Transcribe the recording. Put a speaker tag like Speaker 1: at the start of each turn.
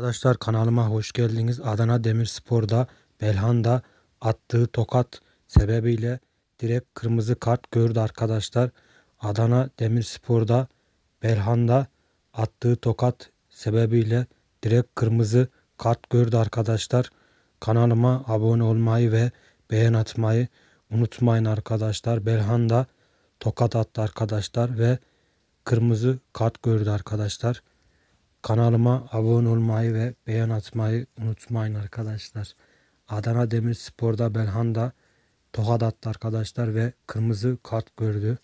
Speaker 1: Arkadaşlar kanalıma hoş geldiniz. Adana Demirspor'da Belhanda attığı tokat sebebiyle direkt kırmızı kart gördü arkadaşlar. Adana Demirspor'da Belhanda attığı tokat sebebiyle direkt kırmızı kart gördü arkadaşlar. Kanalıma abone olmayı ve beğen atmayı unutmayın arkadaşlar. Belhanda tokat attı arkadaşlar ve kırmızı kart gördü arkadaşlar. Kanalıma abone olmayı ve beğen atmayı unutmayın arkadaşlar. Adana Demirspor'da Belhanda tokat attı arkadaşlar ve kırmızı kart gördü.